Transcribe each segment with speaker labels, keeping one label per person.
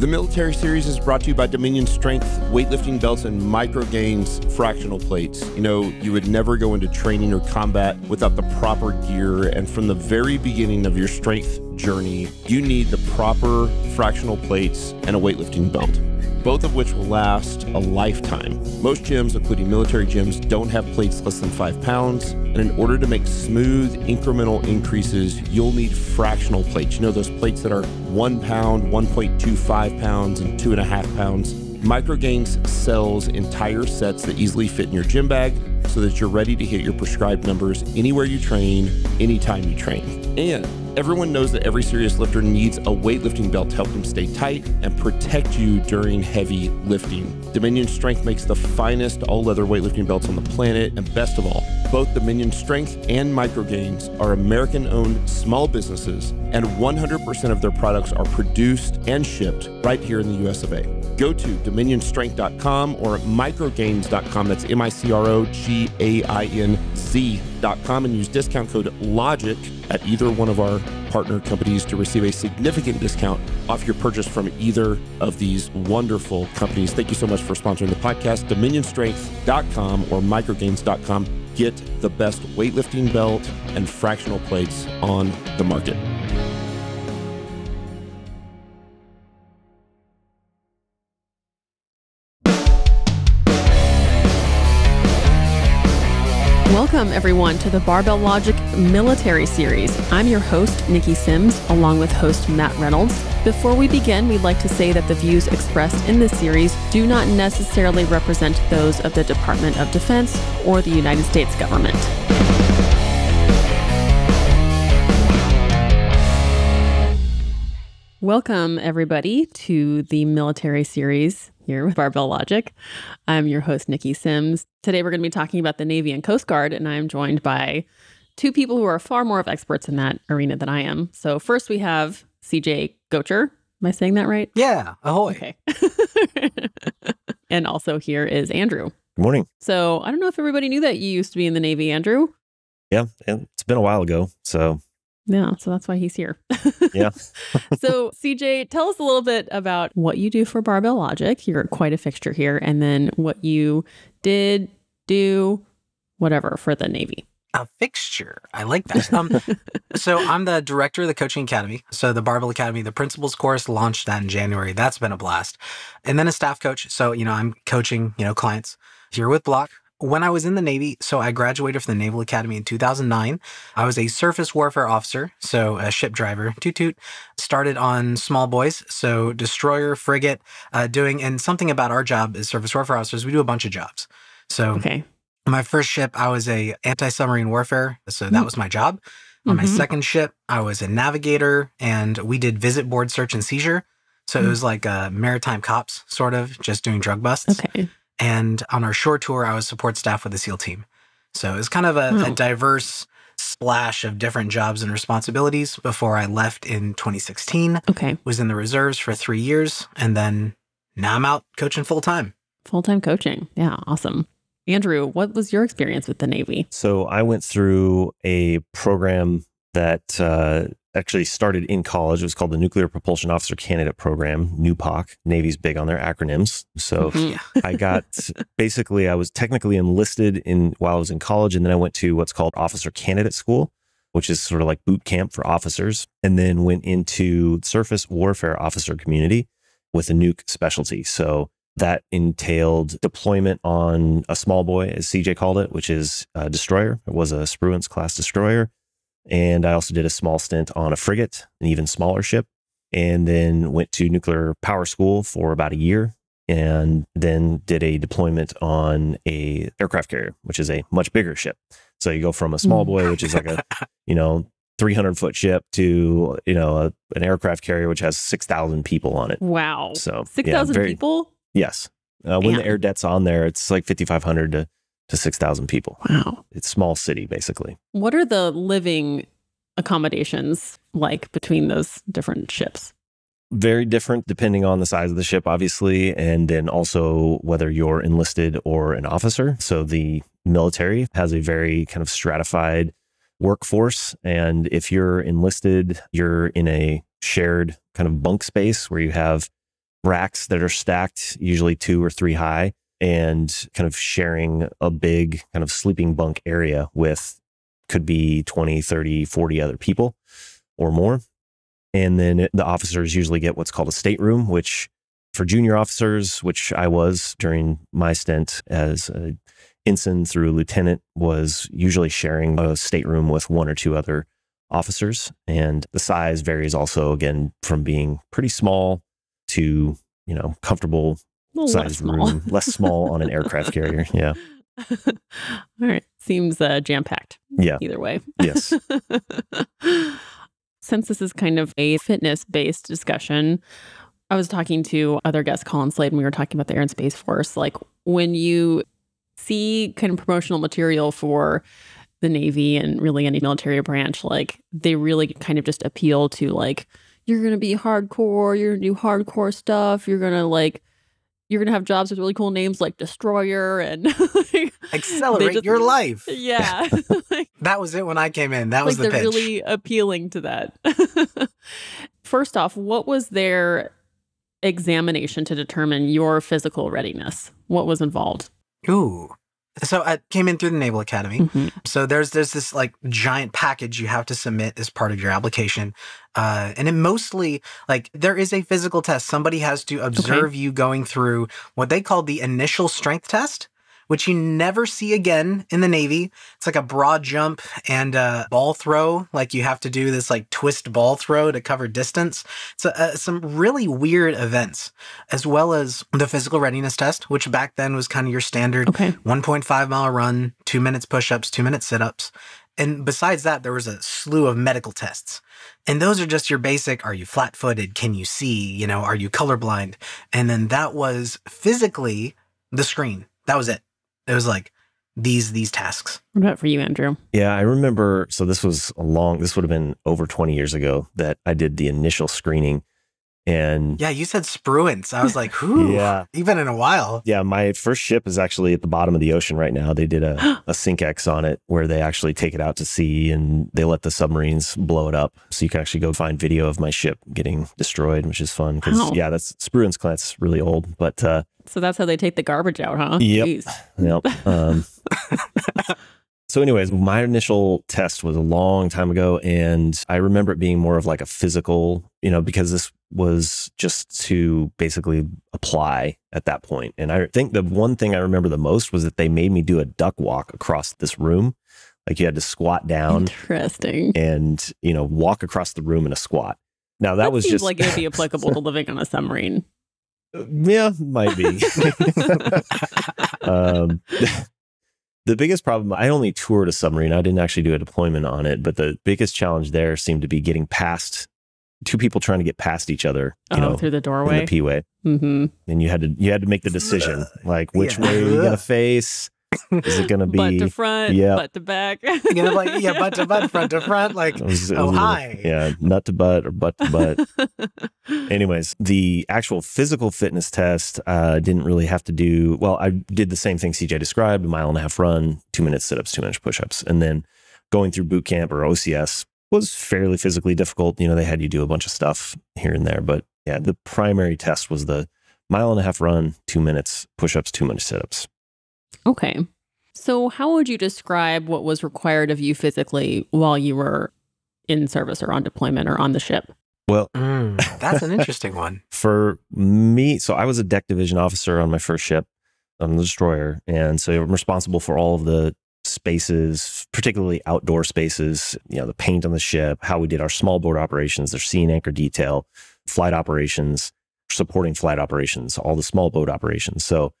Speaker 1: The Military Series is brought to you by Dominion Strength, weightlifting belts, and micro gains fractional plates. You know, you would never go into training or combat without the proper gear. And from the very beginning of your strength journey, you need the proper fractional plates and a weightlifting belt both of which will last a lifetime. Most gyms, including military gyms, don't have plates less than five pounds. And in order to make smooth incremental increases, you'll need fractional plates. You know, those plates that are one pound, 1.25 pounds, and two and a half pounds. Microgains sells entire sets that easily fit in your gym bag so that you're ready to hit your prescribed numbers anywhere you train, anytime you train. And Everyone knows that every serious lifter needs a weightlifting belt to help them stay tight and protect you during heavy lifting. Dominion Strength makes the finest all leather weightlifting belts on the planet, and best of all, both Dominion Strength and Microgains are American owned small businesses, and 100% of their products are produced and shipped right here in the US of A. Go to dominionstrength.com or microgains.com. That's M I C R O G A I N Z logic.com and use discount code LOGIC at either one of our partner companies to receive a significant discount off your purchase from either of these wonderful companies. Thank you so much for sponsoring the podcast. DominionStrength.com or microgains.com. Get the best weightlifting belt and fractional plates on the market.
Speaker 2: Welcome, everyone, to the Barbell Logic Military Series. I'm your host, Nikki Sims, along with host Matt Reynolds. Before we begin, we'd like to say that the views expressed in this series do not necessarily represent those of the Department of Defense or the United States government. Welcome, everybody, to the military series here with Barbell Logic. I'm your host, Nikki Sims. Today, we're going to be talking about the Navy and Coast Guard, and I'm joined by two people who are far more of experts in that arena than I am. So, first, we have CJ Gocher. Am I saying that right? Yeah. Ahoy. Okay. and also, here is Andrew. Good morning. So, I don't know if everybody knew that you used to be in the Navy, Andrew.
Speaker 3: Yeah. It's been a while ago. So,
Speaker 2: yeah, so that's why he's here. yeah. so, CJ, tell us a little bit about what you do for Barbell Logic. You're quite a fixture here, and then what you did, do, whatever for the Navy. A fixture.
Speaker 4: I like that. Um, so, I'm the director of the Coaching Academy. So, the Barbell Academy, the principals course launched that in January. That's been a blast. And then a staff coach. So, you know, I'm coaching, you know, clients here with Block when I was in the Navy, so I graduated from the Naval Academy in 2009. I was a surface warfare officer, so a ship driver, toot toot. Started on small boys, so destroyer, frigate, uh, doing, and something about our job as surface warfare officers, we do a bunch of jobs. So okay. my first ship, I was a anti-submarine warfare, so that mm. was my job. On my mm-hmm. second ship, I was a navigator and we did visit board search and seizure. So mm-hmm. it mm. was like uh, maritime cops, sort of, just doing drug busts. Okay. And on our shore tour, I was support staff with the SEAL team. So it was kind of a, mm. a hmm. diverse splash of different jobs and responsibilities before I left in 2016. Okay. Was in the reserves for three years. And then now I'm out coaching full time.
Speaker 2: Full time coaching. Yeah. Awesome. Andrew, what was your experience
Speaker 3: with the Navy? So I went through a program that uh, actually started in college. It was called the Nuclear Propulsion Officer Candidate Program, NUPOC. Navy's big on their acronyms. So yeah. I got basically, I was technically enlisted in while I was in college. And then I went to what's called Officer Candidate School, which is sort of like boot camp for officers. And then went into surface warfare officer community with a nuke specialty. So that entailed deployment on a small boy, as CJ called it, which is a destroyer. It was a Spruance class destroyer and I also did a small stint on a frigate, an even smaller ship, and then went to nuclear power school for about a year and then did a deployment on a aircraft carrier, which is a much bigger ship. So you go from a small hmm. boy, which is like a, you know, 300 foot ship to, you know, a, an aircraft carrier, which has 6,000 people on it. Wow. So 6,000 yeah, people? Yes. Uh, when the air debt's on there, it's like 5,500 to to 6,000 people. Wow. It's small city basically.
Speaker 2: What are the living accommodations like between those different ships?
Speaker 3: Very different depending on the size of the ship, obviously, and then also whether you're enlisted or an officer. So the military has a very kind of stratified workforce. And if you're enlisted, you're in a shared kind of bunk space where you have racks that are stacked, usually two or three high and kind of sharing a big kind of sleeping bunk area with could be 20, 30, 40 other people or more. And then the officers usually get what's called a stateroom, which for junior officers, which I was during my stint as a ensign through lieutenant, was usually sharing a stateroom with one or two other officers. And the size varies also, again, from being pretty small to, you know, comfortable size room, mm, less small on an aircraft carrier. Yeah. All
Speaker 2: right. Seems uh, jam packed. Yeah. Either way. Yes. Since this is kind of a fitness based discussion, I was talking to other guests, Colin Slade, and we were talking about the Air and Space Force. Like when you see kind of promotional material for the Navy and really any military branch, like they really kind of just appeal to like, you're going to be hardcore, you're going to do hardcore stuff, you're going to like you're gonna have jobs with really cool names like destroyer and
Speaker 4: like, accelerate just, your life yeah that was it when i came in that like was the pitch. really
Speaker 2: appealing to that first off what was their examination to determine your physical readiness what was involved
Speaker 4: ooh so I came in through the Naval Academy. Mm-hmm. So there's there's this like giant package you have to submit as part of your application, uh, and it mostly like there is a physical test. Somebody has to observe okay. you going through what they call the initial strength test, which you never see again in the Navy. It's like a broad jump and a ball throw. Like you have to do this like twist ball throw to cover distance. So uh, some really weird events, as well as the physical readiness test, which back then was kind of your standard okay. 1.5 mile run, two minutes push ups, two minute sit ups. And besides that, there was a slew of medical tests. And those are just your basic are you flat footed? Can you see? You know, are you colorblind? And then that was physically the screen. That was it. It was like these these tasks.
Speaker 2: What about
Speaker 3: for you, Andrew? Yeah, I remember. So this was a long. This would have been over twenty years ago that I did the initial screening and
Speaker 4: yeah, you said Spruance. I was like, who? yeah. Even in a while.
Speaker 3: Yeah, my first ship is actually at the bottom of the ocean right now. They did a, a SyncX on it where they actually take it out to sea and they let the submarines blow it up. So you can actually go find video of my ship getting destroyed, which is fun. Because, wow. yeah, that's Spruance class, really old. But uh,
Speaker 2: so that's how they take the garbage out, huh? Yep. Jeez.
Speaker 3: Yep. Um, So, anyways, my initial test was a long time ago, and I remember it being more of like a physical, you know, because this was just to basically apply at that point. And I think the one thing I remember the most was that they made me do a duck walk across this room. Like you had to squat down.
Speaker 2: Interesting.
Speaker 3: And, you know, walk across the room in a squat. Now that, that was just like it would be applicable
Speaker 2: to living on a submarine.
Speaker 3: Yeah, might be. um, the biggest problem i only toured a submarine i didn't actually do a deployment on it but the biggest challenge there seemed to be getting past two people trying to get past each other you oh, know through the doorway the p-way mm-hmm. and you had to you had to make the decision like which yeah. way are you gonna face is it going to be butt to front, yeah, butt
Speaker 2: to back? you know, like yeah, butt to butt, front
Speaker 4: to front, like was, oh hi,
Speaker 3: yeah, nut to butt or butt to butt. Anyways, the actual physical fitness test uh, didn't really have to do well. I did the same thing CJ described: a mile and a half run, two minutes sit ups, two minutes push ups, and then going through boot camp or OCS was fairly physically difficult. You know, they had you do a bunch of stuff here and there, but yeah, the primary test was the mile and a half run, two minutes push ups, two minutes sit ups.
Speaker 2: Okay. So, how would you describe what was required of you physically while you were in service or on deployment or on the ship?
Speaker 3: Well, mm, that's an interesting one. for me, so I was a deck division officer on my first ship on um, the destroyer. And so I'm responsible for all of the spaces, particularly outdoor spaces, you know, the paint on the ship, how we did our small board operations, their sea and anchor detail, flight operations, supporting flight operations, all the small boat operations. So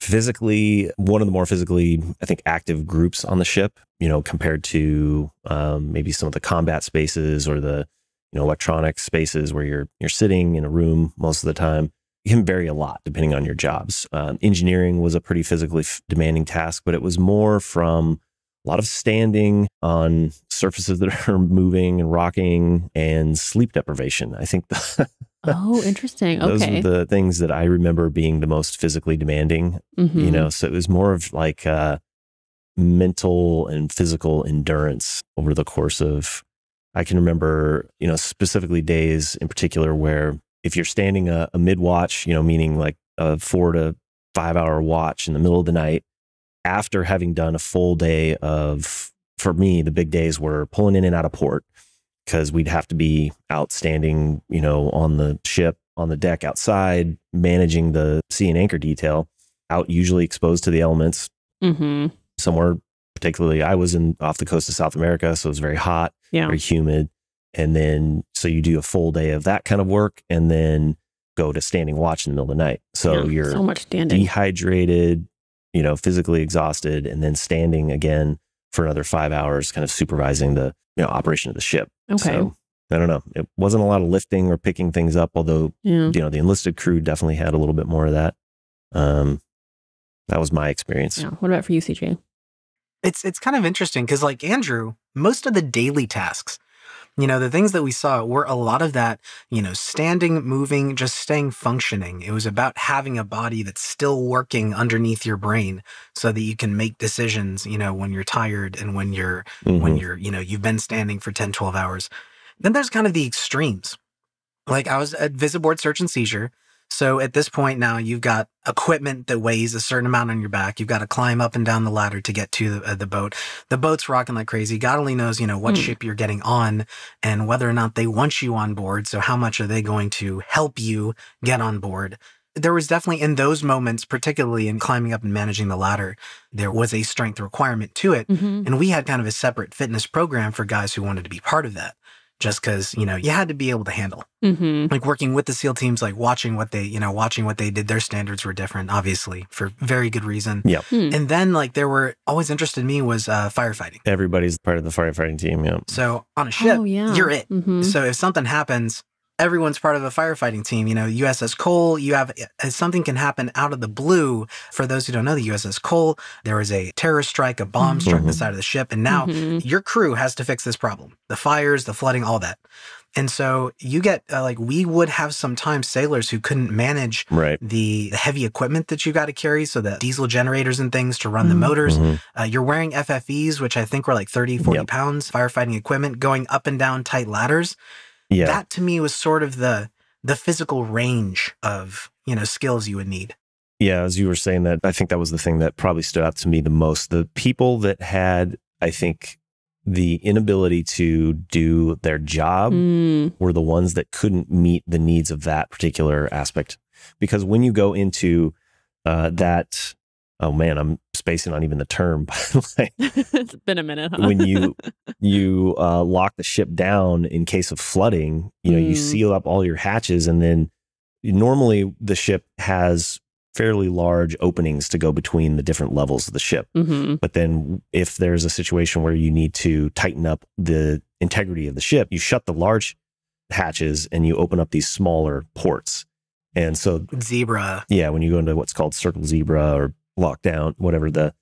Speaker 3: physically one of the more physically i think active groups on the ship you know compared to um, maybe some of the combat spaces or the you know electronic spaces where you're you're sitting in a room most of the time it can vary a lot depending on your jobs um, engineering was a pretty physically f- demanding task but it was more from a lot of standing on surfaces that are moving and rocking and sleep deprivation i think the,
Speaker 2: oh, interesting. Those are were
Speaker 3: the things that I remember being the most physically demanding, mm-hmm. you know, so it was more of like uh, mental and physical endurance over the course of, I can remember, you know, specifically days in particular where if you're standing uh, a, a mid watch, you know, meaning like a four to five hour watch in the middle of the night after having done a full day of, for me, the big days were pulling in and out of port because we'd have to be outstanding, you know, on the ship, on the deck outside, managing the sea and anchor detail, out usually exposed to the elements. Mm-hmm. Somewhere, particularly, I was in off the coast of South America, so it was very hot, yeah. very humid. And then, so you do a full day of that kind of work and then go to standing watch in the middle of the night. So yeah, you're so much standing. dehydrated, you know, physically exhausted, and then standing again for another five hours, kind of supervising the you know operation of the ship. Okay. So, I don't know. It wasn't a lot of lifting or picking things up, although yeah. you know the enlisted crew definitely had a little bit more of that. Um, that was my experience. Yeah.
Speaker 2: What about for you, CJ?
Speaker 4: It's it's kind of interesting because like Andrew, most of the daily tasks you know, the things that we saw were a lot of that, you know, standing, moving, just staying functioning. It was about having a body that's still working underneath your brain so that you can make decisions, you know, when you're tired and when you're, mm-hmm. when you're, you know, you've been standing for 10, 12 hours. Then there's kind of the extremes. Like I was at Visiboard Search and Seizure so at this point now, you've got equipment that weighs a certain amount on your back. You've got to climb up and down the ladder to get to the, uh, the boat. The boat's rocking like crazy. God only knows, you know, what mm. ship you're getting on and whether or not they want you on board. So how much are they going to help you get on board? There was definitely in those moments, particularly in climbing up and managing the ladder, there was a strength requirement to it. Mm-hmm. And we had kind of a separate fitness program for guys who wanted to be part of that just because you know you had to be able to handle mm-hmm. like working with the seal teams like watching what they you know watching what they did their standards were different obviously for very good reason yeah mm. and then like there were always interested me was uh, firefighting
Speaker 3: everybody's part of the firefighting team yeah
Speaker 4: so on a ship oh, yeah. you're it mm-hmm. so if something happens everyone's part of a firefighting team. You know, USS Cole, you have eh, something can happen out of the blue. For those who don't know, the USS Cole, there was a terrorist strike, a bomb mm-hmm. struck the mm-hmm. side of the ship, and now mm-hmm. your crew has to fix this problem the fires, the flooding, all that. And so you get uh, like we would have sometimes sailors who couldn't manage right. the, the, heavy equipment that you got to carry, so the diesel generators and things to run mm the mm-hmm. motors. Mm-hmm. Uh, you're wearing FFEs, which I think were like 30, 40 yep. pounds, firefighting equipment, going up and down tight ladders. Yeah. That to me was sort of the the physical range of, you know, skills you would need.
Speaker 3: Yeah, as you were saying that, I think that was the thing that probably stood out to me the most. The people that had, I think, the inability to do their job mm. were the ones that couldn't meet the needs of that particular aspect. Because when you go into uh, that oh man, I'm spacing on even the term. it's
Speaker 2: been a minute. Huh? when you
Speaker 3: you uh, lock the ship down in case of flooding, you know, mm. you seal up all your hatches, and then normally the ship has fairly large openings to go between the different levels of the ship. Mm-hmm. But then if there's a situation where you need to tighten up the integrity of the ship, you shut the large hatches and you open up these smaller ports. And so
Speaker 4: zebra.
Speaker 3: Yeah, when you go into what's called circle zebra or lockdown, whatever the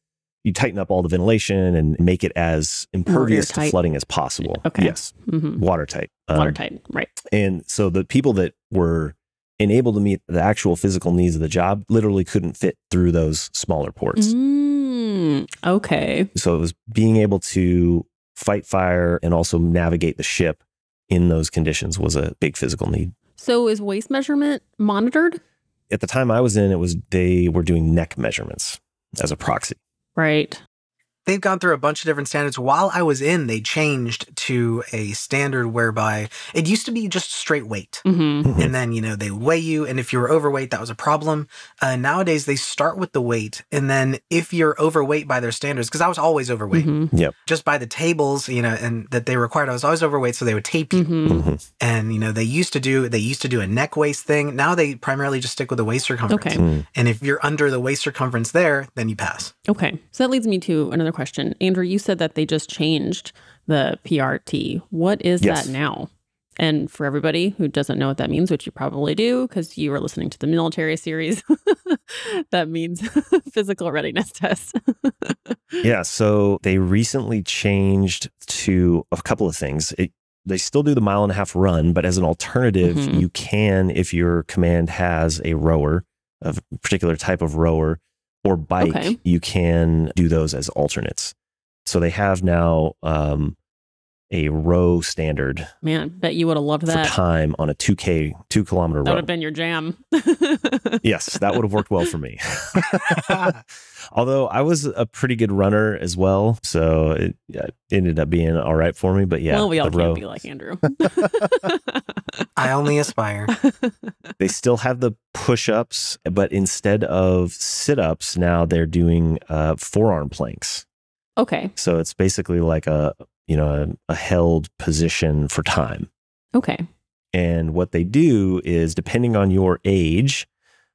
Speaker 3: you tighten up all the ventilation and make it as impervious to flooding as possible. Okay. Yes. Mm-hmm. Watertight. Um, Watertight. Right. And so the people that were enabled to meet the actual physical needs of the job literally couldn't fit through those smaller ports.
Speaker 2: Mm, okay.
Speaker 3: So it was being able to fight fire and also navigate the ship in those conditions was a big physical need.
Speaker 2: So is waste
Speaker 4: measurement monitored?
Speaker 3: at the time I was in, it was they were doing neck measurements as a proxy.
Speaker 4: Right they've gone through a bunch of different standards. While I was in, they changed to a standard whereby it used to be just straight weight. Mm-hmm. Mm-hmm. And then, you know, they weigh you. And if you were overweight, that was a problem. Uh, nowadays, they start with the weight. And then if you're overweight by their standards, because I was always overweight, mm-hmm. yep. just by the tables, you know, and that they required, I was always overweight. So they would tape you. Mm-hmm. Mm-hmm. And, you know, they used to do, they used to do a neck waist thing. Now they primarily just stick with the waist circumference. Okay. Mm. And if you're under the waist circumference there, then you pass.
Speaker 2: Okay. So that leads me to another question. Andrew, you said that they just changed the PRT. What is yes. that now? And for everybody who doesn't know what that means, which you probably do because you were listening to the military series, that means physical readiness test.
Speaker 3: yeah. So they recently changed to a couple of things. It, they still do the mile and a half run, but as an alternative, mm-hmm. you can, if your command has a rower, a particular type of rower, or bike, okay. you can do those as alternates. So they have now um, a row standard.
Speaker 2: Man, bet you would have loved that
Speaker 3: time on a two k two kilometer. That would have
Speaker 2: been your jam.
Speaker 3: yes, that would have worked well for me. Although I was a pretty good runner as well, so it ended up being all right for me. But yeah, well, we all can't be like Andrew. I only aspire. They still have the push ups, but instead of sit ups, now they're doing uh, forearm planks. Okay. So it's basically like a you know a, a held position for time. Okay. And what they do is, depending on your age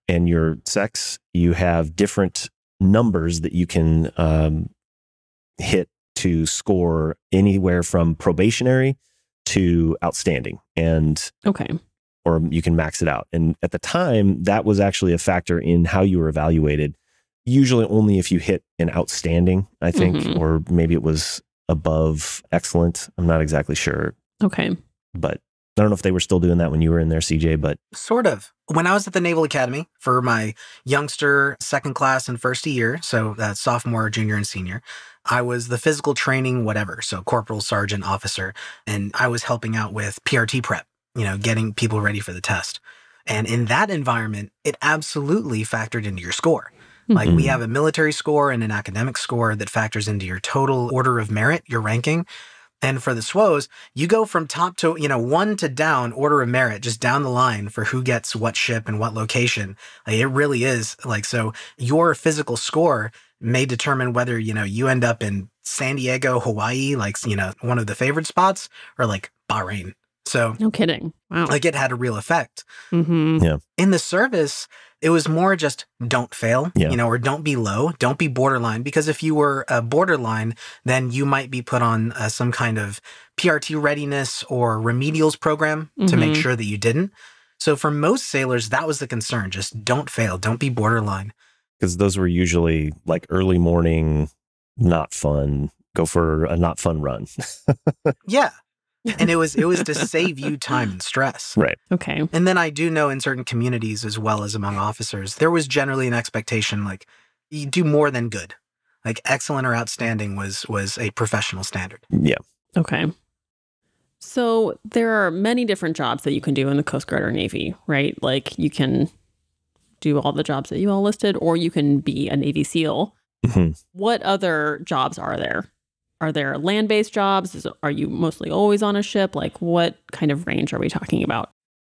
Speaker 3: and your sex, you have different numbers that you can um, hit to score anywhere from probationary to outstanding and okay or you can max it out and at the time that was actually a factor in how you were evaluated usually only if you hit an outstanding i think mm-hmm. or maybe it was above excellent i'm not exactly sure okay but I don't know if they were still doing that when you were in there, CJ, but
Speaker 4: sort of. When I was at the Naval Academy for my youngster second class and first year, so that sophomore, junior, and senior, I was the physical training, whatever, so corporal, sergeant, officer, and I was helping out with PRT prep, you know, getting people ready for the test. And in that environment, it absolutely factored into your score. Hmm. Like we hmm. have a military score and an academic score that factors into your total order of merit, your ranking. And for the SWOs, you go from top to, you know, one to down order of merit, just down the line for who gets what ship and what location. Like, it really is like, so your physical score may determine whether, you know, you end up in San Diego, Hawaii, like, you know, one of the favorite spots or like Bahrain. So, no kidding. Wow. Like, it had a real effect. Mm-hmm. Yeah. In the service, it was more just don't fail, yeah. you know, or don't be low, don't be borderline. Because if you were a uh, borderline, then you might be put on uh, some kind of PRT readiness or remedials program mm-hmm. to make mm-hmm. sure that you didn't. So for most sailors, that was the concern just don't fail, don't be borderline.
Speaker 3: Because those were usually like early morning, not fun, go for a not fun run.
Speaker 4: yeah and it was it was to save you time and stress. Right. Okay. And then I do know in certain communities as well as among officers, there was generally an expectation like you do more than good. Like excellent or outstanding was was a professional standard.
Speaker 3: Yeah.
Speaker 2: Okay. So there are many different jobs that you can do in the Coast Guard or Navy, right? Like you can do all the jobs that you all listed, or you can be a Navy SEAL. Mm -hmm. What other jobs are there? are there land based jobs? Is, are you mostly always on a ship? Like, what kind of range are we talking about?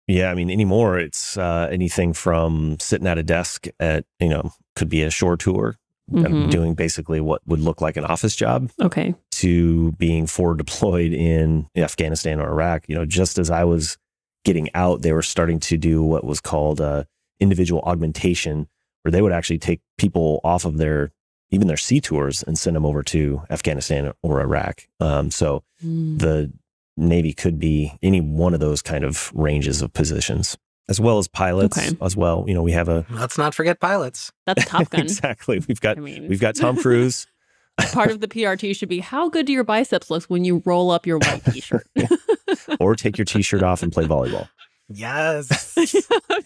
Speaker 3: Yeah, I mean, anymore, it's uh, anything from sitting at a desk at, you know, could be a shore tour,
Speaker 2: mm -hmm. doing
Speaker 3: basically what would look like an office job. Okay. To being forward deployed in Afghanistan or Iraq. You know, just as I was getting out, they were starting to do what was called uh, individual augmentation, where they would actually take people off of their even their sea tours and send them over to Afghanistan or Iraq. Um, so mm. the Navy could be any one of those kind of ranges of positions, as well as pilots. Okay. As well, you know, we have a
Speaker 4: let's not forget pilots. That's Top Gun.
Speaker 3: exactly. We've got I mean. we've got Tom Cruise.
Speaker 2: Part of the PRT should be how good do your biceps look when you roll up your white
Speaker 3: t-shirt, or take your t-shirt off and play volleyball.
Speaker 4: Yes.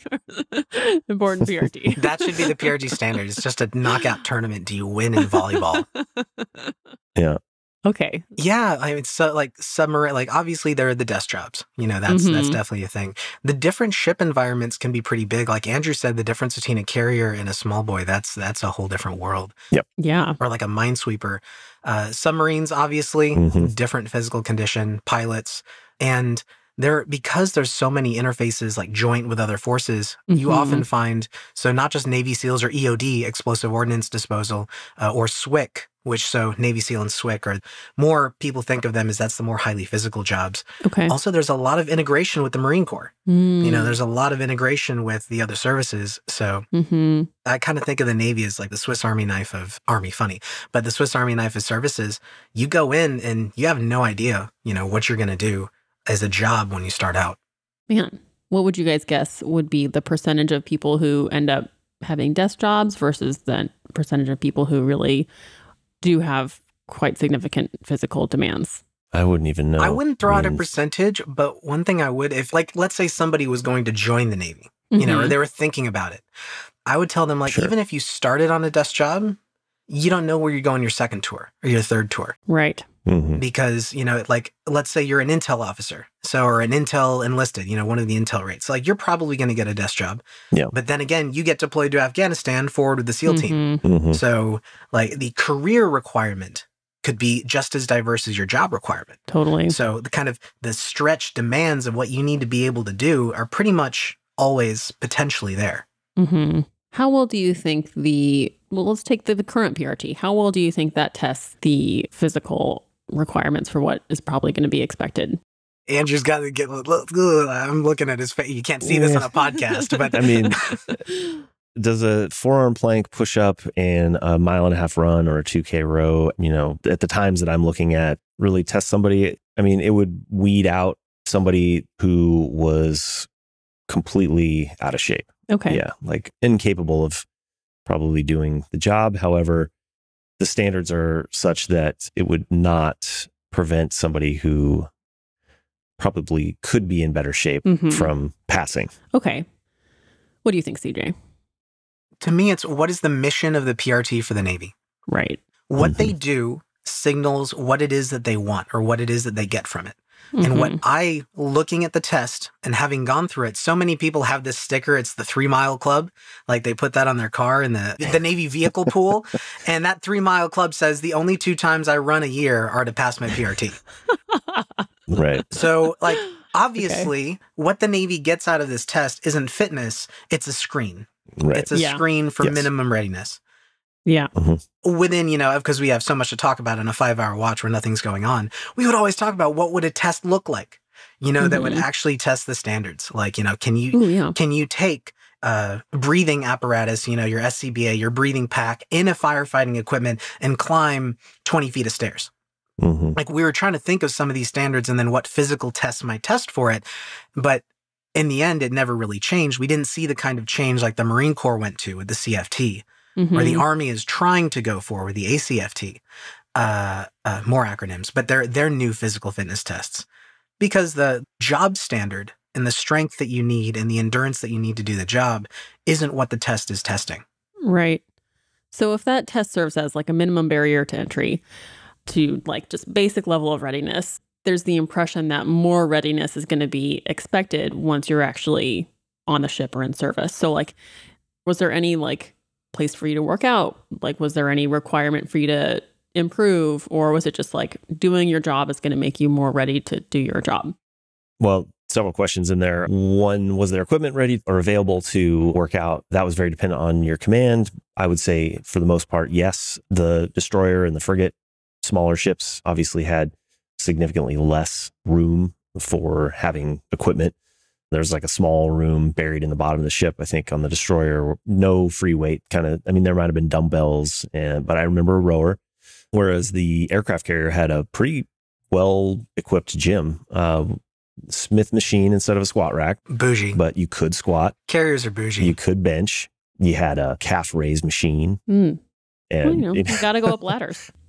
Speaker 4: important PRD. that should be the PRD standard. It's just a knockout tournament. Do you win in volleyball? Yeah. Okay. Yeah, I mean, so like submarine, like obviously there are the desk jobs. You know, that's mm-hmm. that's definitely a thing. The different ship environments can be pretty big. Like Andrew said, the difference between a carrier and a small boy that's that's a whole different world. Yep. Yeah. Or like a minesweeper. Uh, submarines, obviously, mm-hmm. different physical condition. Pilots and there because there's so many interfaces like joint with other forces mm-hmm. you often mm-hmm. find so not just navy seals or eod explosive ordnance disposal uh, or swic which so navy seal and swic are more people think of them as that's the more highly physical jobs okay also there's a lot of integration with the marine corps mm. you know mm. there's a lot of integration with the other services so mm-hmm. i kind of think of the navy as like the swiss army knife of army funny but the swiss army knife of services you go in and you have no idea you know what you're going to do as a job when you start out.
Speaker 2: Man, what would you guys guess would be the percentage of people who end up having desk jobs versus the percentage of people who really do have quite significant physical demands?
Speaker 4: I wouldn't even know. I wouldn't throw out a percentage, but one thing I would, if like, let's say somebody was going to join the Navy, you mm-hmm. know, or mm-hmm. they were thinking about it, I would tell them, like, sure. even if you started on a desk job, you don't know where you go on your second tour or your third tour. Right. Mm-hmm. Because, you know, like, let's say you're an intel officer, so, or an intel enlisted, you know, one of the intel rates, like, you're probably going to get a desk job. Yeah. But then again, you get deployed to Afghanistan forward with the SEAL mm-hmm. team. Mm-hmm. So, like, the career requirement could be just as diverse as your job requirement. Totally. So, the kind of the stretch demands of what you need to be able to do are pretty much always potentially there. Mm-hmm.
Speaker 2: How well do you think the, well, let's take the, the current PRT. How well do you think that tests the physical requirements for what is probably going to be
Speaker 3: expected?
Speaker 4: Andrew's got to get. Look, I'm looking at his face. You can't see this on a podcast, but I mean,
Speaker 3: does a forearm plank push up and a mile and a half run or a 2K row, you know, at the times that I'm looking at, really test somebody? I mean, it would weed out somebody who was completely out of shape, Okay. Yeah, like incapable of probably doing the job. However, the standards are such that it would not prevent somebody who probably could be in better shape mm-hmm. from passing.
Speaker 4: Okay. What do you think, CJ? To me, it's what is the mission of the PRT for the Navy? Right. What mm-hmm. they do signals what it is that they want or what it is that they get from it. Mm-hmm. And what mm-hmm. I, looking at the test and having gone through it, so many people have this sticker. It's the three mile club. Like they put that on their car in the, the Navy vehicle pool. And that three mile club says the only two times I run a year are to pass my PRT. right. So, like, obviously, okay. what the Navy gets out of this test isn't fitness, it's a screen. Right. It's a yeah. screen for yes. minimum readiness.
Speaker 2: Yeah. Mm-hmm.
Speaker 4: Within, you know, because we have so much to talk about in a five hour watch where nothing's going on, we would always talk about what would a test look like, you know, mm-hmm. that would mm-hmm. actually test the standards. Like, you know, can you, Ooh, yeah. can you take a uh, breathing apparatus, you know, your SCBA, your breathing pack in a firefighting equipment and climb 20 feet of stairs? Mm-hmm. Like we were trying to think of some of these standards and then what physical tests might test for it. But in the end, it never really changed. We didn't see the kind of change like the Marine Corps went to with the CFT, mm-hmm. or the Army is trying to go for with the ACFT. Uh, uh, more acronyms, but they're they're new physical fitness tests because the job standard and the strength that you need and the endurance that you need to do the job isn't what the test is testing.
Speaker 2: Right. So if that test serves as like a minimum barrier to entry to like just basic level of readiness, there's the impression that more readiness is going to be expected once you're actually on the ship or in service. So like was there any like place for you to work out? Like, was there any requirement for you to improve, or was it just like doing your job is going to make you more ready to do
Speaker 3: your job? Well, several questions in there. One, was their equipment ready or available to work out? That was very dependent on your command. I would say, for the most part, yes. The destroyer and the frigate, smaller ships, obviously had significantly less room for having equipment there's like a small room buried in the bottom of the ship, I think, on the destroyer. No free weight, kind of. I mean, there might have been dumbbells, and but I remember a rower. Whereas the aircraft carrier had a pretty well equipped gym. Uh, Smith machine instead of a squat rack. Bougie. But you could squat. Carriers are bougie. You could bench. You had a calf raise machine. Mm. And well, you, know, you gotta
Speaker 2: go up ladders.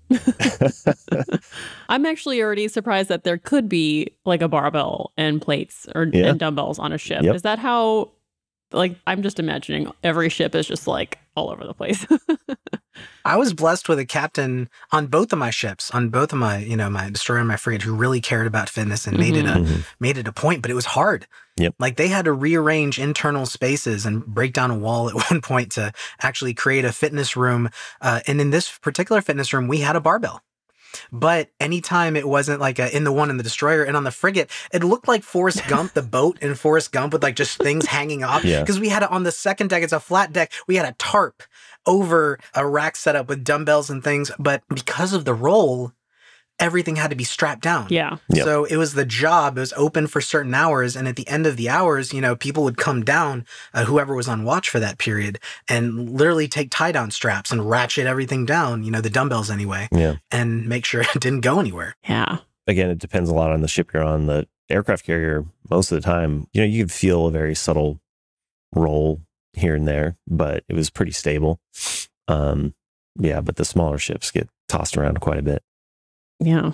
Speaker 2: I'm actually already surprised that there could be like a barbell and plates or yeah. and dumbbells on a ship. Yep. Is that how like I'm just imagining every ship is just like all over the place.
Speaker 4: I was blessed with a captain on both of my ships, on both of my, you know, my destroyer and my frigate who really cared about fitness and mm-hmm. made it a mm-hmm. Mm-hmm. made it a point, but it was hard. Yep. Like they had to rearrange internal spaces and break down a wall at one point to actually create a fitness room. Uh, and in this particular fitness room, we had a barbell. But anytime it wasn't like a, in the one in the destroyer and on the frigate, it looked like Forrest Gump, the boat in Forrest Gump with like just things hanging off. Because yeah. we had it on the second deck, it's a flat deck. We had a tarp over a rack setup with dumbbells and things. But because of the role, everything had to be strapped down. Yeah. Yep. So it was the job. It was open for certain hours, and at the end of the hours, you know, people would come down, uh, whoever was on watch for that period, and literally take tie down straps and ratchet everything down. You know, the dumbbells anyway. Yeah. And make sure it didn't go anywhere.
Speaker 3: Yeah. Again, it depends a lot on the ship you're on. The aircraft carrier, most of the time, you know, you could feel a very subtle roll here and there, but it was pretty stable. Um, yeah, but the smaller ships get tossed around quite a bit. Yeah.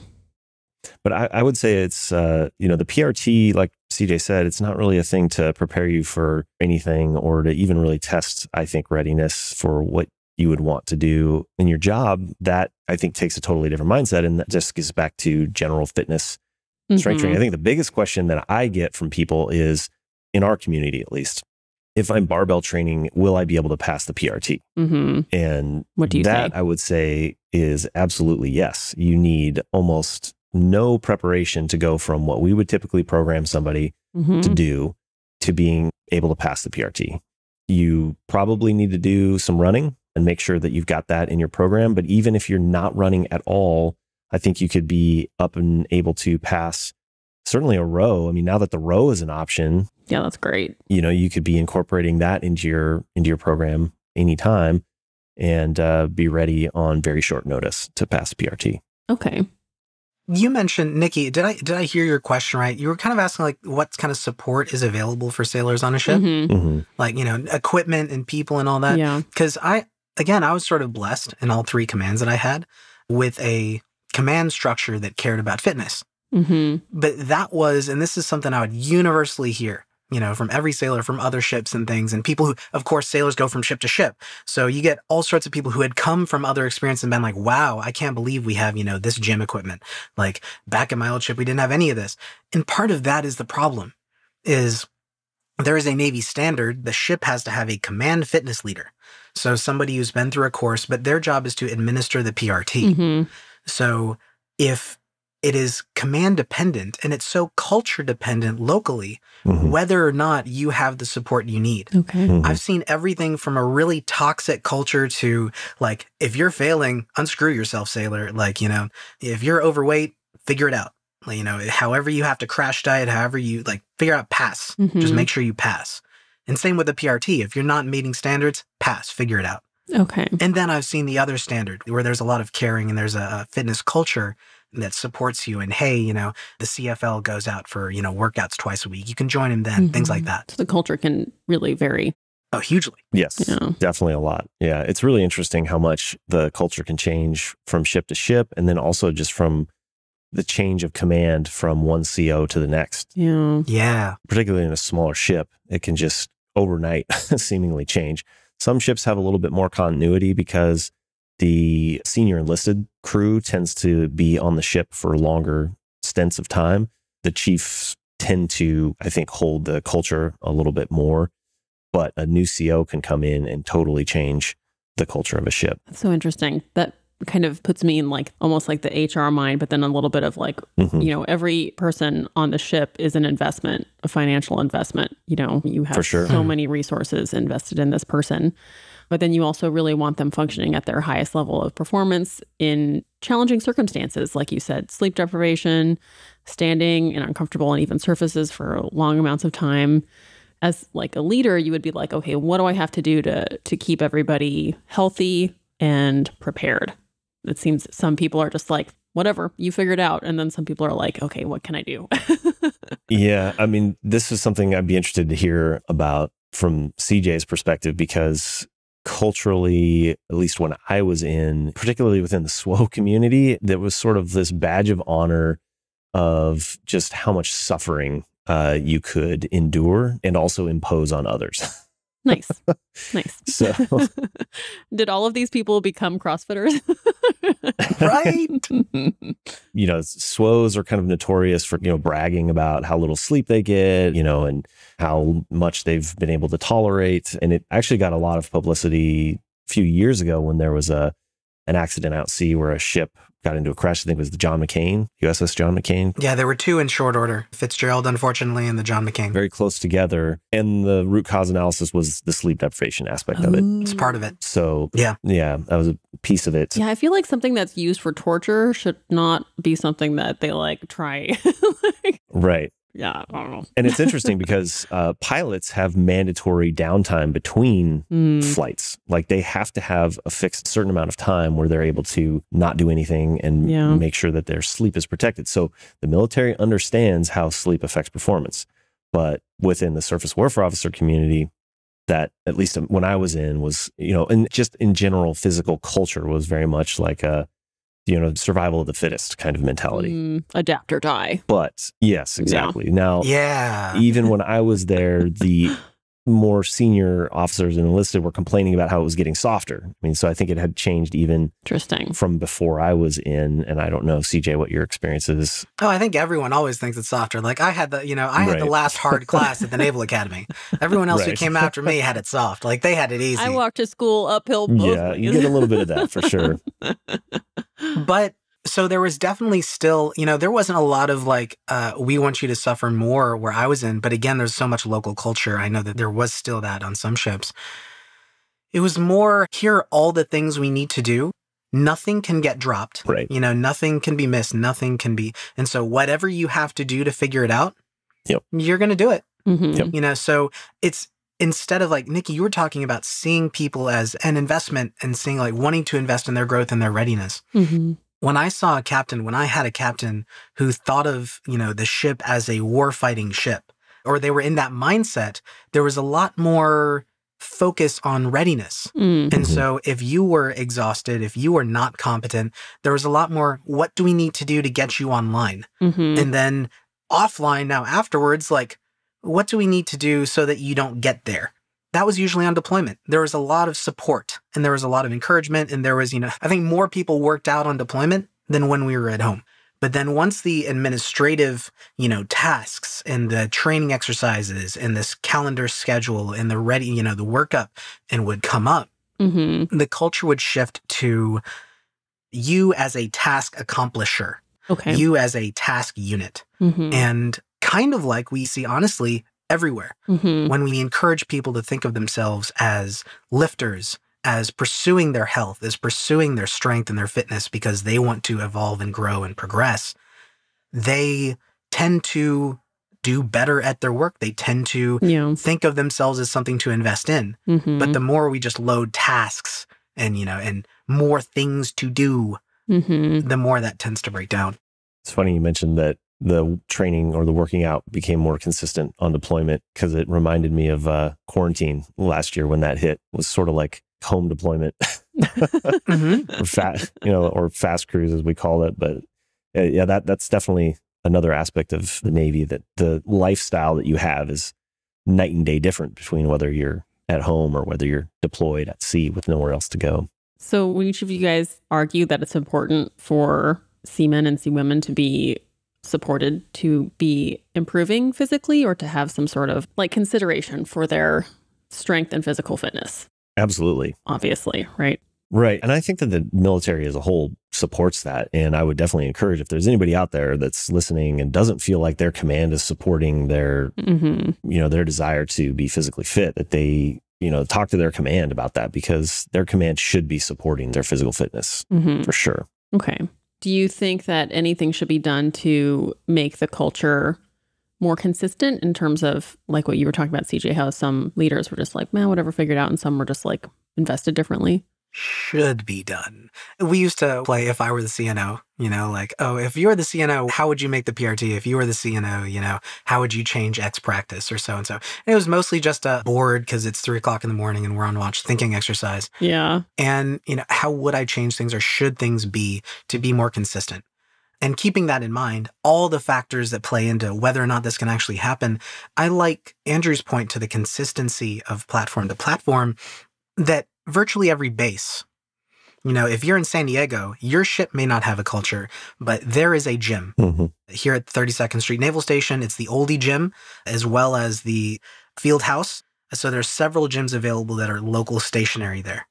Speaker 3: But I, I would say it's, uh, you know, the PRT, like CJ said, it's not really a thing to prepare you for anything or to even really test, I think, readiness for what you would want to do in your job. That I think takes a totally different mindset. And that just gets back to general fitness mm-hmm. strength training. I mm-hmm. think the biggest question that I get from people is in our community, at least, if I'm barbell training, will I be able to pass the PRT? Mm-hmm. And what do you that I would say is absolutely yes. You need almost no preparation to go from what we would typically program somebody mm -hmm. to mm-hmm. do to being able to pass the PRT. You probably need to do some running and make sure that you've got that in your program. But even if you're not running at all, I think you could be up and able to pass certainly a row. I mean, now that the row is an option.
Speaker 2: Yeah, that's great.
Speaker 3: You know, you could be incorporating that into your into your program anytime and uh, be ready on very short notice to pass PRT.
Speaker 4: Okay. You mentioned Nikki. Did I did I hear your question right? You were kind of asking like what kind of support is available for sailors on a ship, mm-hmm. Mm-hmm. like you know equipment and people and all that. Yeah. Because I again I was sort of blessed in all three commands that I had with a command structure that cared about fitness. Mm-hmm. But that was, and this is something I would universally hear you know, from every sailor from other ships and things, and people who, of course, sailors go from ship to ship. So you get all sorts of people who had come from other experience and been like, wow, I can't believe we have, you know, this gym equipment. Like back in my old ship, we didn't have any of this. And part of that is the problem is there is a Navy standard. The ship has to have a command fitness leader. So somebody who's been through a course, but their job is to administer the PRT. Mm-hmm. So if it is command dependent and it's so culture dependent locally mm-hmm. whether or not you have the support you need. Okay. Mm-hmm. I've seen everything from a really toxic culture to like if you're failing, unscrew yourself sailor, like you know, if you're overweight, figure it out. Like, you know, however you have to crash diet, however you like figure out pass. Mm-hmm. Just make sure you pass. And same with the PRT, if you're not meeting standards, pass, figure it out. Okay. And then I've seen the other standard where there's a lot of caring and there's a, a fitness culture that supports you and hey you know the cfl goes out for you know workouts twice a week you can join him then mm-hmm. things like mm-hmm. that so
Speaker 2: the culture can really vary
Speaker 4: Oh, hugely.
Speaker 3: Yes, yeah. definitely a lot. Yeah, it's really interesting how much the culture can change from ship to ship, and then also just from the change of command from one CO to the next.
Speaker 2: Yeah, yeah.
Speaker 3: Particularly in a smaller ship, it can just overnight seemingly change. Some ships have a little bit more continuity because the senior enlisted crew tends to be on the ship for longer stints of time. The chiefs tend to, I think, hold the culture a little bit more, but a new CO can come in and totally change the culture of a ship.
Speaker 2: That's so interesting. That kind of puts me in like almost like the HR mind, but then a little bit of like, mm-hmm. you know, every person on the ship is an investment, a financial investment. You know, you have sure. so mm-hmm. many resources invested in this person. But then you also really want them functioning at their highest level of performance in challenging circumstances, like you said, sleep deprivation, standing in uncomfortable and even surfaces for long amounts of time as like a leader you would be like okay what do i have to do to to keep everybody healthy and prepared it seems some people are just like, whatever, you figure it out. And then some people are like, okay, what can I do?
Speaker 3: yeah. I mean, this is something I'd be interested to hear about from CJ's perspective because culturally, at least when I was in, particularly within the SWO community, there was sort of this badge of honor of just how much suffering uh, you could endure and also impose on others. Nice. Nice. So,
Speaker 2: did all of these people become CrossFitters?
Speaker 3: right. you know, SWOs are kind of notorious for, you know, bragging about how little sleep they get, you know, and how much they've been able to tolerate. And it actually got a lot of publicity a few years ago when there was a an accident out at sea where a ship got into a crash. I think it was the John McCain, USS John McCain.
Speaker 4: Yeah, there were two in short order Fitzgerald, unfortunately, and the John McCain.
Speaker 3: Very close together. And the root cause analysis was the sleep deprivation aspect of it. Oh. It's part of it. So, yeah. Yeah, that was a piece of it.
Speaker 4: Yeah, I feel
Speaker 2: like something that's used for torture should not be something that they like try.
Speaker 3: like, right
Speaker 2: yeah, I don't know. and it's interesting
Speaker 3: because uh, pilots have mandatory downtime between mm. flights. Like they have to have a fixed certain amount of time where they're able to not do anything and yeah. make sure that their sleep is protected. So the military understands how sleep affects performance. But within the surface warfare officer community, that at least um, when I was in was, you know, and just in general, physical culture was very much like a you know survival of the fittest kind of mentality
Speaker 2: mm, adapt or die
Speaker 3: but yes exactly yeah. now yeah even when i was there the more senior officers and enlisted were complaining about how it was getting softer. I mean, so I think it had changed even interesting from before I was in. And I don't know, CJ, what your experience is.
Speaker 4: Oh, I think everyone always thinks it's softer. Like I had the, you know, I had the last hard class at the Naval Academy. Everyone else right. who came after me had it soft. Like they had it easy. I
Speaker 2: walked to school uphill. yeah,
Speaker 3: ways. you get a little bit of that for sure.
Speaker 4: but so there was definitely still, you know, there wasn't a lot of like, uh, we want you to suffer more where I was in. But again, there's so much local culture. I know that there was still that on some ships. It was more here all the things we need to do. Nothing can get dropped. Right. You know, nothing can be missed. Nothing can be. And so whatever you have to do to figure it out, yep. you're going to do it. Mm-hmm. Yep. You know, so it's instead of like Nikki, you were talking about seeing people as an investment and seeing like wanting to invest in their growth and their readiness. Mm-hmm when I saw a captain, when I had a captain who thought of, you know, the ship as a warfighting ship, or they were in that mindset, there was a lot more focus on readiness. Mm-hmm. And so mm-hmm. if you were exhausted, if you were not competent, there was a lot more, what do we need to do to get you online? Mm-hmm. And then offline now afterwards, like, what do we need to do so that you don't get there? that was usually on deployment. There was a lot of support and there was a lot of encouragement. And there was, you know, I think more people worked out on deployment than when we were at home. But then once the administrative, you know, tasks and the training exercises and this calendar schedule and the ready, you know, the workup and would come up, mm-hmm. the culture would shift to you as a task accomplisher. Okay. You as a task unit. Mm-hmm. And kind of like we see, honestly, everywhere. Mm-hmm. When we encourage people to think of themselves as lifters, as pursuing their health, as pursuing their strength and their fitness because they want to evolve and grow and progress, they tend to do better at their work. They tend to yeah. think of themselves as something to invest in. Mm-hmm. But the more we just load tasks and, you know, and more things to do, mm-hmm. the more that tends to break down.
Speaker 3: It's funny you mentioned that the training or the working out became more consistent on deployment because it reminded me of uh, quarantine last year when that hit it was sort of like home deployment mm-hmm. or fast, you know, or fast cruise as we call it. But uh, yeah, that that's definitely another aspect of the Navy that the lifestyle that you have is night and day different between whether you're at home or whether you're deployed at sea with nowhere else to go.
Speaker 2: So, each of you guys argue that it's important for seamen and seawomen to be supported to be improving physically or to have some sort of like consideration for their strength and physical fitness.
Speaker 3: Absolutely. Obviously, right? Right. And I think that the military as a whole supports that. And I would definitely encourage if there's anybody out there that's listening and doesn't feel like their command is supporting their, mm-hmm. you know, their desire to be physically fit, that they, you know, talk to their command about that because their command should be supporting their physical fitness mm-hmm. for sure.
Speaker 2: Okay. Do you think that anything should be done to make the culture more consistent in terms of like what you were talking about, CJ, how some leaders were just like, man, whatever figured out, and some were just like invested differently?
Speaker 4: should be done. We used to play if I were the CNO, you know, like, oh, if you were the CNO, how would you make the PRT? If you were the CNO, you know, how would you change X practice or so and so? And it was mostly just a uh, board because it's three o'clock in the morning and we're on watch thinking exercise. Yeah. And, you know, how would I change things or should things be to be more consistent? And keeping that in mind, all the factors that play into whether or not this can actually happen, I like Andrew's point to the consistency of platform to platform that virtually every base. You know, if you're in San Diego, your ship may not have a culture, but there is a gym mm-hmm. here at 32nd Street Naval Station. It's the oldie gym as well as the field house. So there's several gyms available that are local stationary there.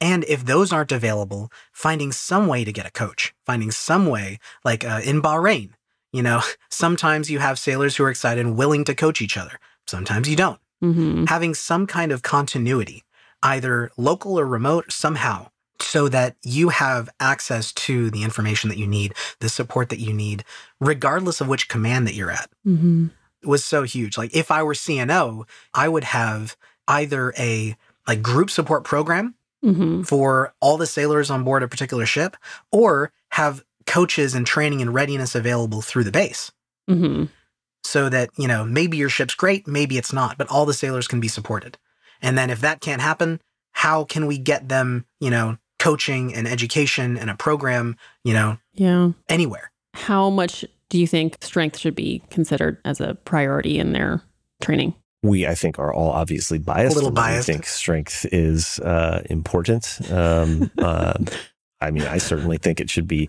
Speaker 4: And if those aren't available, finding some way to get a coach, finding some way, like uh, in Bahrain, you know, sometimes you have sailors who are excited and willing to coach each other. Sometimes you don't. Mm-hmm. Having some kind of continuity either local or remote, somehow, so that you have access to the information that you need, the support that you need, regardless of which command that you're at, mm-hmm. was so huge. Like if I were CNO, I would have either a like group support program mm-hmm. for all the sailors on board a particular ship, or have coaches and training and readiness available through the base. Mm-hmm. So that, you know, maybe your ship's great, maybe it's not, but all the sailors can be supported. And then if that can't happen, how can we get them, you know, coaching and education and a program, you know,
Speaker 2: yeah, anywhere? How much do you think strength should be considered as a priority in their training?
Speaker 3: We, I think, are all obviously biased. A little biased. I think strength is uh, important. Um, uh, I mean, I certainly think it should be.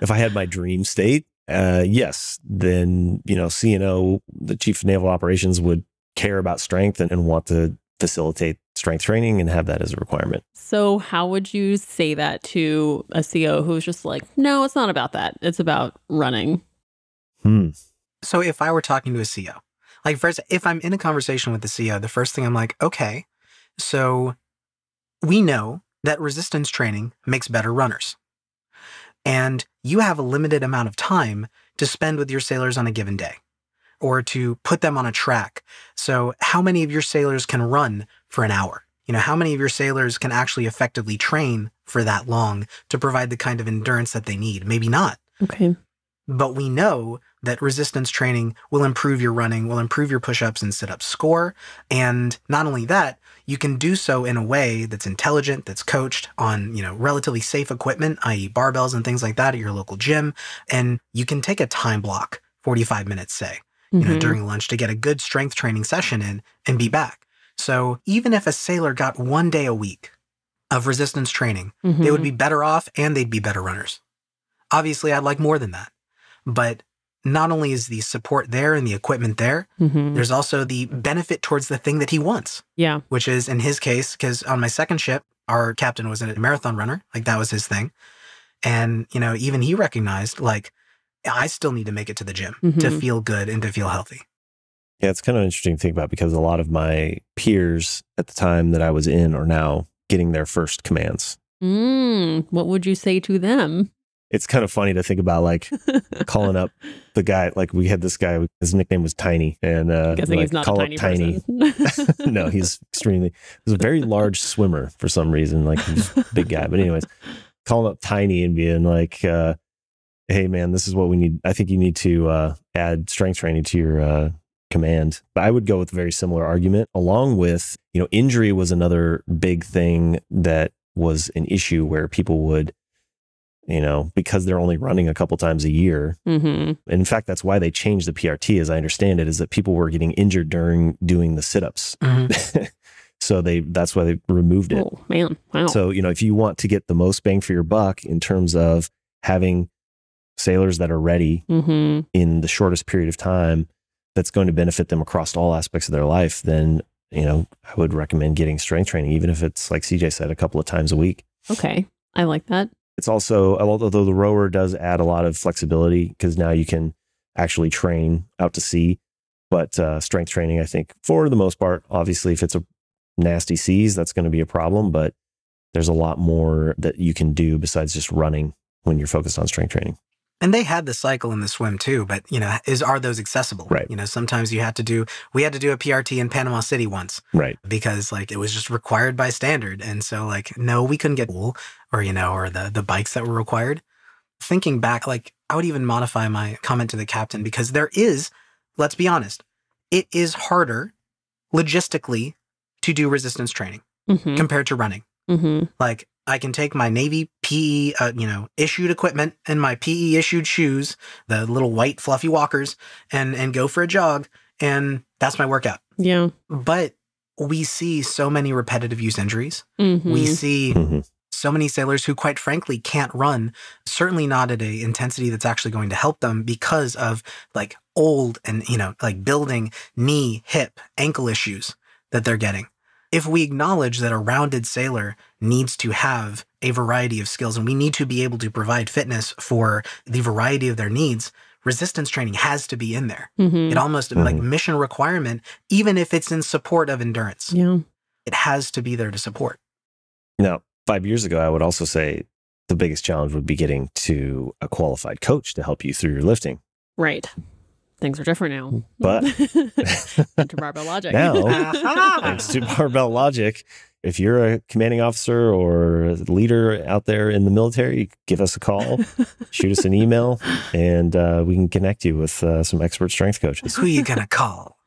Speaker 3: If I had my dream state, uh, yes, then you know, CNO, the Chief of Naval Operations, would care about strength and, and want to facilitate strength training and have that as a requirement.
Speaker 2: So, how would you say that to a CEO who's just like, no, it's not about that. It's about running?
Speaker 4: Hmm. So, if I were talking to a CEO, like first, if I'm in a conversation with the CEO, the first thing I'm like, okay, so we know that resistance training makes better runners. And you have a limited amount of time to spend with your sailors on a given day or to put them on a track. So, how many of your sailors can run for an hour? You know, how many of your sailors can actually effectively train for that long to provide the kind of endurance that they need? Maybe not. Okay. But we know that resistance training will improve your running, will improve your push ups and sit up score. And not only that, you can do so in a way that's intelligent, that's coached on, you know, relatively safe equipment, i.e. barbells and things like that at your local gym. And you can take a time block, 45 minutes, say, you know, mm-hmm. during lunch to get a good strength training session in and be back. So even if a sailor got one day a week of resistance training, mm-hmm. they would mm-hmm. be better off and they'd be better runners. Obviously, I'd like more than that. But not only is the support there and the equipment there, mm-hmm. there's also the benefit towards the thing that he wants. Yeah. Which is in his case, because on my second ship, our captain was a marathon runner, like that was his thing. And, you know, even he recognized, like, I still need to make it to the gym mm-hmm. to feel good and to feel healthy.
Speaker 3: Yeah, it's kind of interesting to think about because a lot of my peers at the time that I was in are now getting their first commands.
Speaker 2: Mm, what would you say to
Speaker 3: them? It's kind of funny to think about, like calling up the guy. Like we had this guy; his nickname was Tiny, and uh, like, he's not call a tiny. Up tiny. no, he's extremely. He's a very large swimmer for some reason. Like he's a big guy, but anyways, calling up Tiny and being like, uh, hey man, this is what we need. I think you need to uh, add strength training to your uh, command. But I would go with a very similar argument, along with you know injury was another big thing that was an issue where people would you know, because they're only running a couple times a year. Mm-hmm. In fact, that's why they changed the PRT, as I understand it, is that people were getting injured during doing the sit ups. Mm-hmm. so they that's why they removed it. Oh
Speaker 2: man, wow. So
Speaker 3: you know, if you want to get the most bang for your buck in terms of having sailors that are ready mm-hmm. in the shortest period of time that's going to benefit them across all aspects of their life, then, you know, I would recommend getting strength training, even if it's like CJ said, a couple of times a week.
Speaker 2: Okay. I like that.
Speaker 3: It's also, although the rower does add a lot of flexibility because now you can actually train out to sea. But uh, strength training, I think, for the most part, obviously, if it's a nasty seas, that's going to be a problem. But there's a lot more that you can do besides just running when you're focused on strength training.
Speaker 4: And they had the cycle and the swim too, but you know, is are those accessible? Right. You know, sometimes you had to do we had to do a PRT in Panama City once. Right. Because like it was just required by standard. And so like, no, we couldn't get pool or, you know, or the the bikes that were required. Thinking back, like I would even modify my comment to the captain because there is, let's be honest, it is harder logistically to do resistance training mm-hmm. compared to running. Mm-hmm. Like I can take my Navy PE, uh, you know, issued equipment and my PE issued shoes, the little white fluffy walkers, and and go for a jog, and that's my workout. Yeah. But we see so many repetitive use injuries. Mm-hmm. We see mm-hmm. so many sailors who, quite frankly, can't run. Certainly not at a intensity that's actually going to help them because of like old and you know like building knee, hip, ankle issues that they're getting if we acknowledge that a rounded sailor needs to have a variety of skills and we need to be able to provide fitness for the variety of their needs, resistance training has to be in there. Mm-hmm. It almost mm-hmm. like mission requirement, even if it's in support of endurance. Yeah. It has to be there to support.
Speaker 3: Now, five years ago, I would also say the biggest challenge would be getting to a qualified coach to help you through your lifting.
Speaker 2: Right. Things are different now.
Speaker 3: But to
Speaker 2: barbell logic. now, thanks
Speaker 3: to barbell logic, if you're a commanding officer or a leader out there in the military, give us a call, shoot us an email, and uh, we can connect you with uh, some expert strength coaches. Who are you gonna
Speaker 4: call?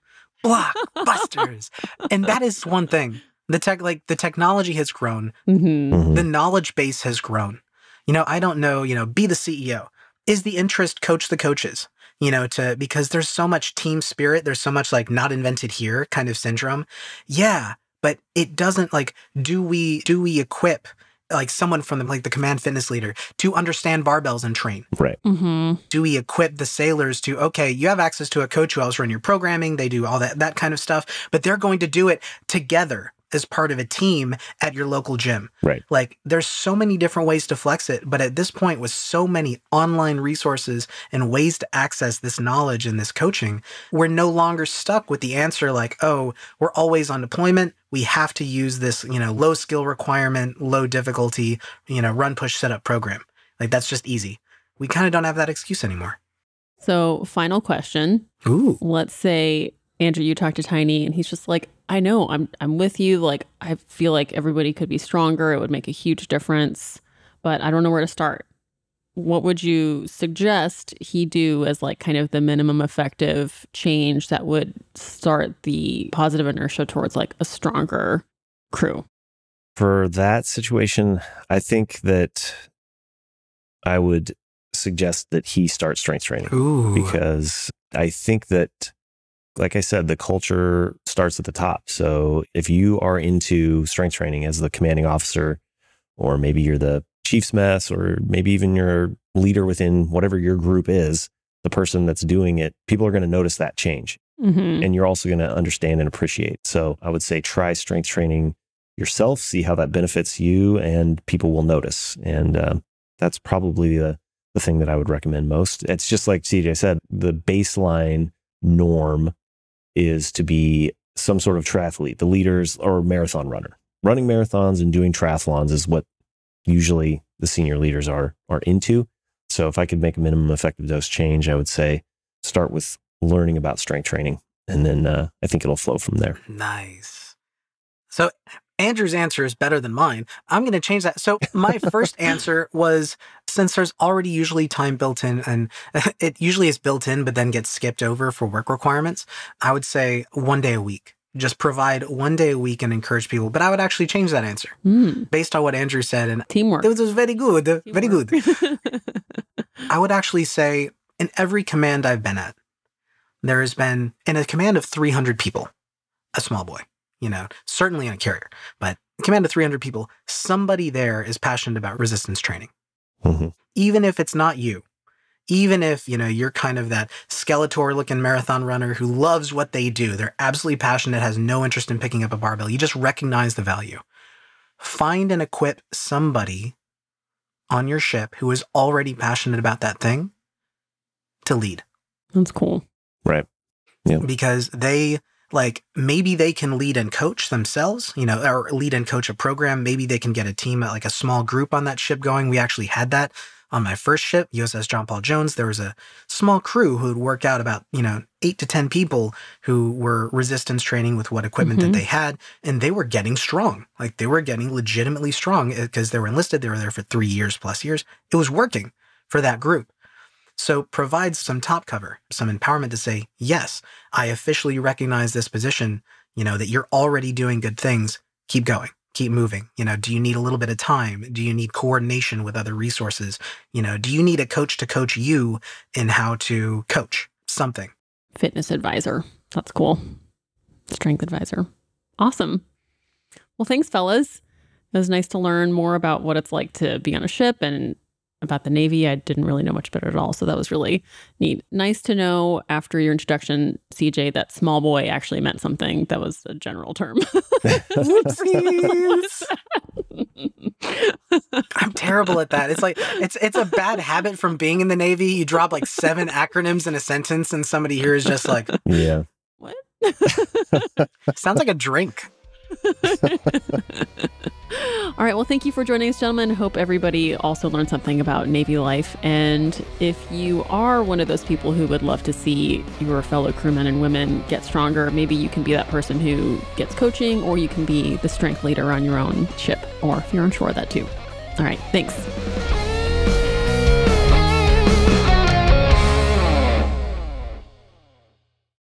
Speaker 4: Blockbusters, and that is one thing. The tech, like the technology, has grown. Mm-hmm. mm-hmm. The knowledge base has grown. You know, I don't know. You know, be the CEO. Is the interest coach the coaches? you know, to because there's so much team spirit, there's so much like not invented here kind of syndrome. Yeah, but it doesn't like do we do we equip like someone from the, like the command fitness leader to understand barbells and train.
Speaker 3: Right. Mm-hmm.
Speaker 4: Do we equip the sailors to okay, you have access to a coach who helps run your programming, they do all that that kind of stuff, but they're going to do it together as part of a team at your local gym. Right. Like there's so many different ways to flex it, but at this point with so many online resources and ways to access this knowledge and this coaching, we're no longer stuck with the answer like, "Oh, we're always on deployment. We have to use this, you know, low skill requirement, low difficulty, you know, run push setup program." Like that's just easy. We kind of don't have that excuse anymore.
Speaker 2: So, final question. Ooh. Let's say Andrew, you talk to Tiny and he's just like, I know I'm I'm with you. Like I feel like everybody could be stronger. It would make a huge difference, but I don't know where to start. What would you suggest he do as like kind of the minimum effective change that would start the positive inertia towards like a stronger crew?
Speaker 3: For that situation, I think that I would suggest that he start strength training Ooh. because I think that like I said, the culture starts at the top. So if you are into strength training as the commanding officer, or maybe you're the chief's mess, or maybe even your leader within whatever your group is, the person that's doing it, people are going to notice that change. Mm-hmm. And you're also going to understand and appreciate. So I would say try strength training yourself, see how that benefits you, and people will notice. And uh, that's probably the, the thing that I would recommend most. It's just like CJ said, the baseline norm is to be some sort of triathlete, the leaders or marathon runner. Running marathons and doing triathlons is what usually the senior leaders are are into. So if I could make a minimum effective dose change, I would say start with learning about strength training, and then uh, I think it'll flow from there. Nice.
Speaker 4: So Andrew's answer is better than mine. I'm going to change that. So my first answer was since there's already usually time built in and it usually is built in, but then gets skipped over for work requirements, I would say one day a week. Just provide one day a week and encourage people. But I would actually change that answer mm. based on what Andrew said. And teamwork. It was very good. Teamwork. Very good. I would actually say in every command I've been at, there has been in a command of 300 people, a small boy you know, certainly in a carrier, but command of 300 people, somebody there is passionate about resistance training. Mm-hmm. Even if it's not you, even if, you know, you're kind of that Skeletor looking marathon runner who loves what they do, they're absolutely passionate, has no interest in picking up a barbell. You just recognize the value. Find and equip somebody on your ship who is already passionate about that thing to lead. That's cool.
Speaker 3: Right. Yeah.
Speaker 4: Because they like maybe they can lead and coach themselves, you know, or lead and coach a program. Maybe they can get a team, uh, like a small group on that ship going. We actually had that on my first ship, USS John Paul Jones. There was a small crew who would work out about, you know, eight to 10 people who were resistance training with what equipment mm-hmm. that they had. And they were getting strong. Like they were getting legitimately strong because eh, they were enlisted. They were there for three years plus years. It was working for that group. So provide some top cover, some empowerment to say, yes, I officially recognize this position, you know, that you're already doing good things. Keep going, keep moving. You know, do you need a little bit of time? Do you need coordination with other resources? You know, do you need a coach to coach you in how to coach something?
Speaker 2: Fitness advisor. That's cool. Strength advisor. Awesome. Well, thanks, fellas. It was nice to learn more about what it's like to be on a ship and about the Navy. I didn't really know much about it at all. So that was really neat. Nice to know after your introduction, CJ, that small boy actually meant something that was a general term.
Speaker 4: I'm terrible at that. It's like it's it's a bad habit from being in the Navy. You drop like seven acronyms in a sentence and somebody here is just like
Speaker 3: Yeah. What?
Speaker 4: Sounds like a drink.
Speaker 2: All right. Well, thank you for joining us, gentlemen. Hope everybody also learned something about Navy life. And if you are one of those people who would love to see your fellow crewmen and women get stronger, maybe you can be that person who gets coaching, or you can be the strength leader on your own ship, or if you're on shore, that too. All right. Thanks.